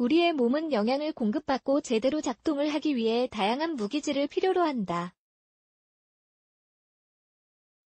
우리의 몸은 영양을 공급받고 제대로 작동을 하기 위해 다양한 무기질을 필요로 한다.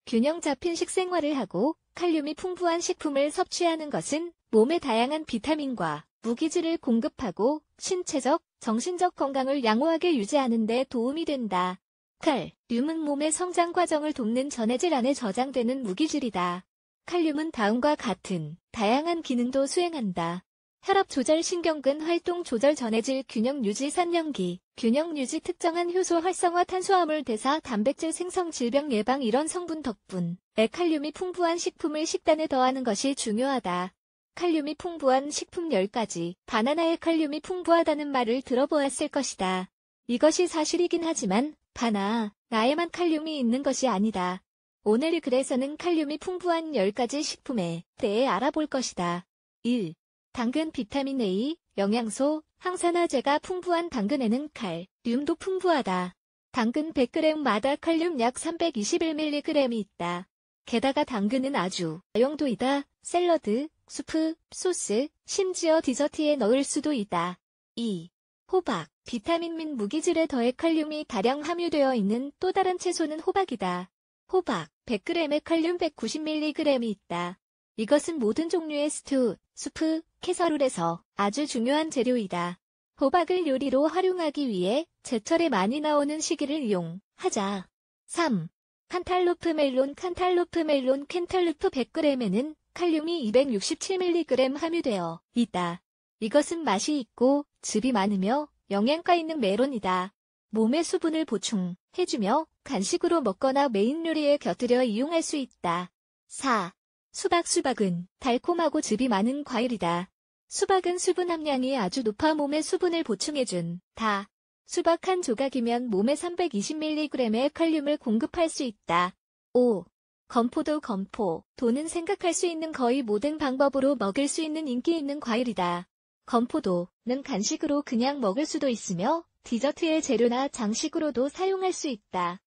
균형 잡힌 식생활을 하고 칼륨이 풍부한 식품을 섭취하는 것은 몸에 다양한 비타민과 무기질을 공급하고 신체적, 정신적 건강을 양호하게 유지하는 데 도움이 된다. 칼, 륨은 몸의 성장 과정을 돕는 전해질 안에 저장되는 무기질이다. 칼륨은 다음과 같은 다양한 기능도 수행한다. 혈압 조절 신경근 활동 조절 전해질 균형 유지 산령기 균형 유지 특정한 효소 활성화 탄수화물 대사 단백질 생성 질병 예방 이런 성분 덕분 에 칼륨이 풍부한 식품을 식단에 더하는 것이 중요하다. 칼륨이 풍부한 식품 10가지 바나나에 칼륨이 풍부하다는 말을 들어보았을 것이다. 이것이 사실이긴 하지만 바나 나에만 칼륨이 있는 것이 아니다. 오늘 이 글에서는 칼륨이 풍부한 10가지 식품에 대해 알아볼 것이다. 1. 당근 비타민 A, 영양소, 항산화제가 풍부한 당근에는 칼, 륨도 풍부하다. 당근 100g마다 칼륨 약 321mg이 있다. 게다가 당근은 아주 다용도이다. 샐러드, 수프, 소스, 심지어 디저트에 넣을 수도 있다. 2. 호박, 비타민 및 무기질에 더해 칼륨이 다량 함유되어 있는 또 다른 채소는 호박이다. 호박, 100g에 칼륨 190mg이 있다. 이것은 모든 종류의 스튜, 수프, 캐서롤에서 아주 중요한 재료이다. 호박을 요리로 활용하기 위해 제철에 많이 나오는 시기를 이용하자. 3. 칸탈루프 멜론 칸탈루프 멜론 캔탈루프 100g에는 칼륨이 267mg 함유되어 있다. 이것은 맛이 있고 즙이 많으며 영양가 있는 멜론이다몸의 수분을 보충해주며 간식으로 먹거나 메인 요리에 곁들여 이용할 수 있다. 4. 수박 수박은 달콤하고 즙이 많은 과일이다. 수박은 수분 함량이 아주 높아 몸에 수분을 보충해준 다. 수박 한 조각이면 몸에 320mg의 칼륨을 공급할 수 있다. 5. 건포도 건포. 돈은 생각할 수 있는 거의 모든 방법으로 먹을 수 있는 인기 있는 과일이다. 건포도는 간식으로 그냥 먹을 수도 있으며 디저트의 재료나 장식으로도 사용할 수 있다.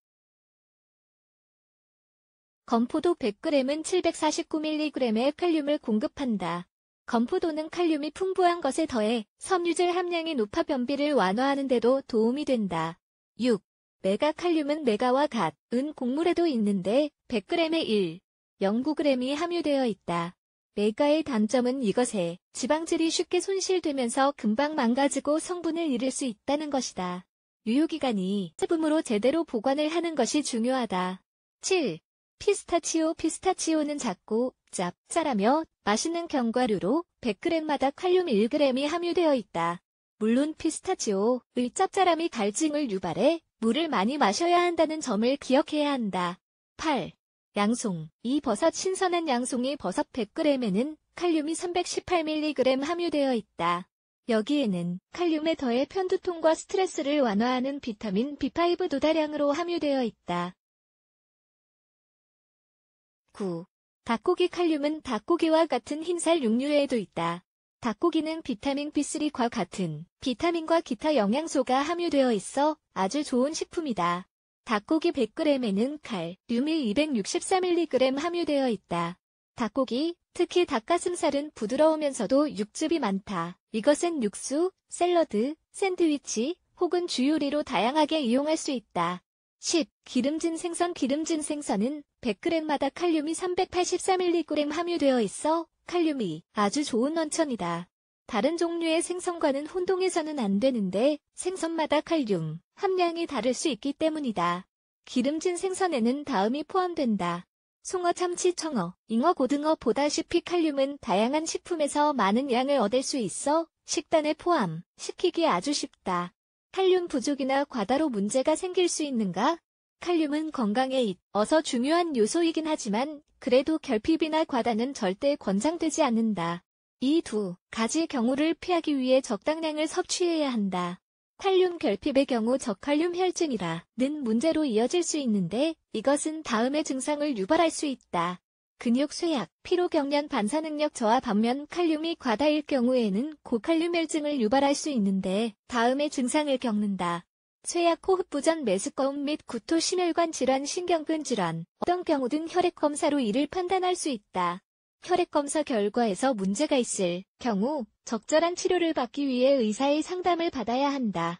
건포도 100g은 749mg의 칼륨을 공급한다. 건포도는 칼륨이 풍부한 것에 더해 섬유질 함량이 높아 변비를 완화하는 데도 도움이 된다. 6. 메가 칼륨은 메가와 같, 은 곡물에도 있는데 100g에 1, 0.9g이 함유되어 있다. 메가의 단점은 이것에 지방질이 쉽게 손실되면서 금방 망가지고 성분을 잃을 수 있다는 것이다. 유효기간이 세분으로 제대로 보관을 하는 것이 중요하다. 7. 피스타치오 피스타치오는 작고 짭, 짜라며 맛있는 견과류로 100g마다 칼륨 1g이 함유되어 있다. 물론 피스타치오의 짭짜람이 갈증을 유발해 물을 많이 마셔야 한다는 점을 기억해야 한다. 8. 양송 이 버섯 신선한 양송이 버섯 100g에는 칼륨이 318mg 함유되어 있다. 여기에는 칼륨에 더해 편두통과 스트레스를 완화하는 비타민 B5 도다량으로 함유되어 있다. 9. 닭고기 칼륨은 닭고기와 같은 흰살 육류에도 있다. 닭고기는 비타민 B3과 같은 비타민과 기타 영양소가 함유되어 있어 아주 좋은 식품이다. 닭고기 100g에는 칼, 륨이 263mg 함유되어 있다. 닭고기, 특히 닭가슴살은 부드러우면서도 육즙이 많다. 이것은 육수, 샐러드, 샌드위치, 혹은 주요리로 다양하게 이용할 수 있다. 10. 기름진 생선 기름진 생선은 100g마다 칼륨이 383mg 함유되어 있어 칼륨이 아주 좋은 원천이다. 다른 종류의 생선과는 혼동해서는 안 되는데 생선마다 칼륨 함량이 다를 수 있기 때문이다. 기름진 생선에는 다음이 포함된다. 송어, 참치, 청어, 잉어, 고등어 보다시피 칼륨은 다양한 식품에서 많은 양을 얻을 수 있어 식단에 포함시키기 아주 쉽다. 칼륨 부족이나 과다로 문제가 생길 수 있는가? 칼륨은 건강에 있어서 중요한 요소이긴 하지만 그래도 결핍이나 과다는 절대 권장되지 않는다. 이 두 가지 경우를 피하기 위해 적당량을 섭취해야 한다. 칼륨 결핍의 경우 저칼륨 혈증이라는 문제로 이어질 수 있는데 이것은 다음의 증상을 유발할 수 있다. 근육 쇠약, 피로 경련 반사 능력 저하 반면 칼륨이 과다일 경우에는 고칼륨혈증을 유발할 수 있는데 다음의 증상을 겪는다. 쇠약 호흡부전 메스꺼움 및 구토 심혈관 질환 신경근 질환 어떤 경우든 혈액검사로 이를 판단할 수 있다. 혈액검사 결과에서 문제가 있을 경우 적절한 치료를 받기 위해 의사의 상담을 받아야 한다.